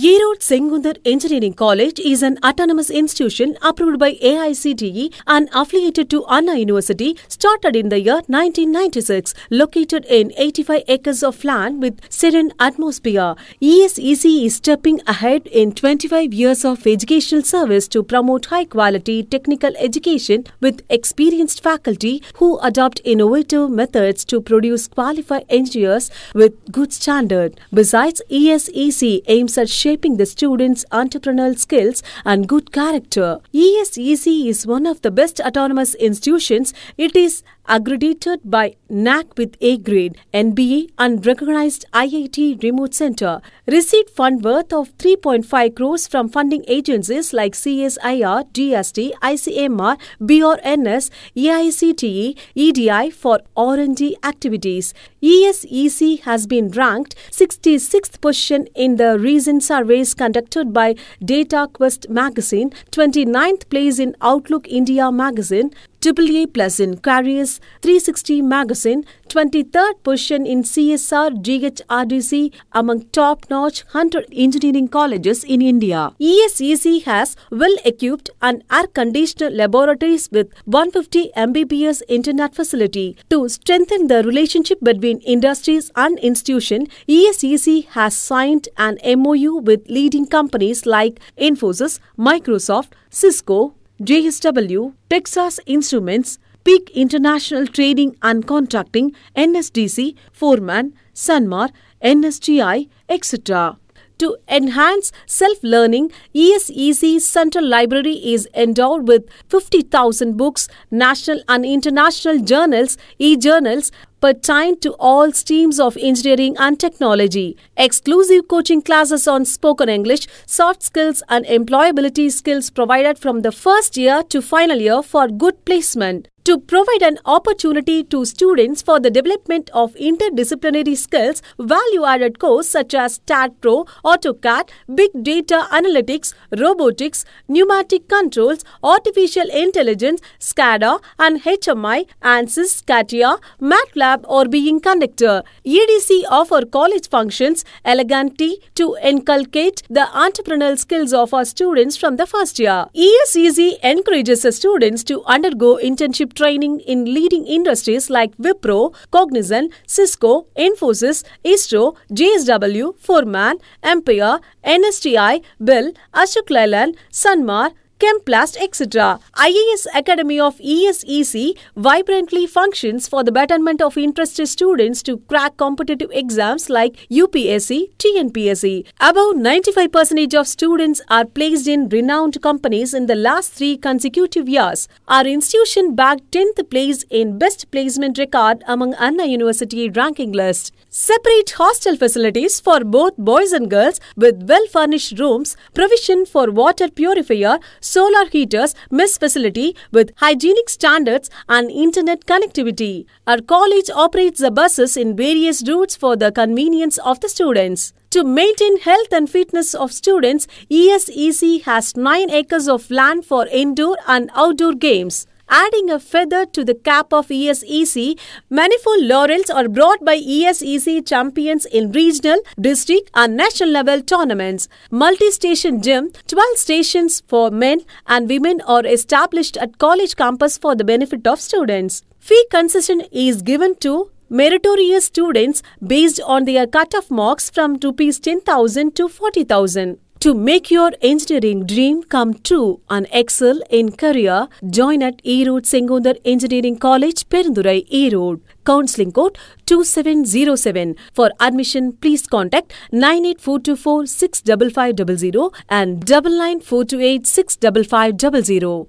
Yerod Sengundar Engineering College is an autonomous institution approved by AICTE and affiliated to Anna University, started in the year 1996, located in 85 acres of land with serene atmosphere. ESEC is stepping ahead in 25 years of educational service to promote high-quality technical education with experienced faculty who adopt innovative methods to produce qualified engineers with good standard. Besides, ESEC aims at shaping the students' entrepreneurial skills and good character. ESEC is one of the best autonomous institutions. It is accredited by NAC with A grade, NBA and recognized IIT Remote Center. Received fund worth of 3.5 crores from funding agencies like CSIR, DST, ICMR, BRNS, EICTE, EDI for R&D activities. ESEC has been ranked 66th position in the recent survey race conducted by DataQuest magazine, 29th place in Outlook India magazine, AAA Plus in Carriers 360 Magazine, 23rd position in CSR GHRDC among top notch 100 engineering colleges in India. ESEC has well equipped and air conditioned laboratories with 150 Mbps internet facility. To strengthen the relationship between industries and institution, ESEC has signed an MOU with leading companies like Infosys, Microsoft, Cisco, JSW, Texas Instruments, Peak International Trading and Contracting, NSDC, Foreman, Sunmar, NSGI, etc. To enhance self-learning, ESEC Central Library is endowed with 50,000 books, national and international journals, e-journals, pertain to all streams of engineering and technology. Exclusive coaching classes on spoken English, soft skills and employability skills provided from the first year to final year for good placement. To provide an opportunity to students for the development of interdisciplinary skills, value-added courses such as TAT Pro, AutoCAD, Big Data Analytics, Robotics, Pneumatic Controls, Artificial Intelligence, SCADA and HMI, ANSYS, CATIA, MATLAB, lab or being conductor. EDC offer college functions elegantly to inculcate the entrepreneurial skills of our students from the first year. ESEZ encourages the students to undergo internship training in leading industries like Wipro, Cognizant, Cisco, Infosys, ISTRO, JSW, Forman, Empire, NSTI, Bill, Ashok Leyland, Sanmar, Chemplast, etc. IAS Academy of ESEC vibrantly functions for the betterment of interested students to crack competitive exams like UPSC, TNPSC. Above 95% of students are placed in renowned companies in the last three consecutive years. Our institution bagged 10th place in best placement record among Anna University ranking list. Separate hostel facilities for both boys and girls with well-furnished rooms, provision for water purifier, solar heaters, mess facility with hygienic standards and internet connectivity. Our college operates the buses in various routes for the convenience of the students. To maintain health and fitness of students, ESEC has 9 acres of land for indoor and outdoor games. Adding a feather to the cap of ESEC, manifold laurels are brought by ESEC champions in regional, district and national level tournaments. Multi-station gym, 12 stations for men and women are established at college campus for the benefit of students. Fee concession is given to meritorious students based on their cut-off marks from rupees 10,000 to 40,000. To make your engineering dream come true and excel in career, join at Erode Sengondar Engineering College, Perundurai Erode. Counseling code 2707. For admission, please contact 9842465500 and 99428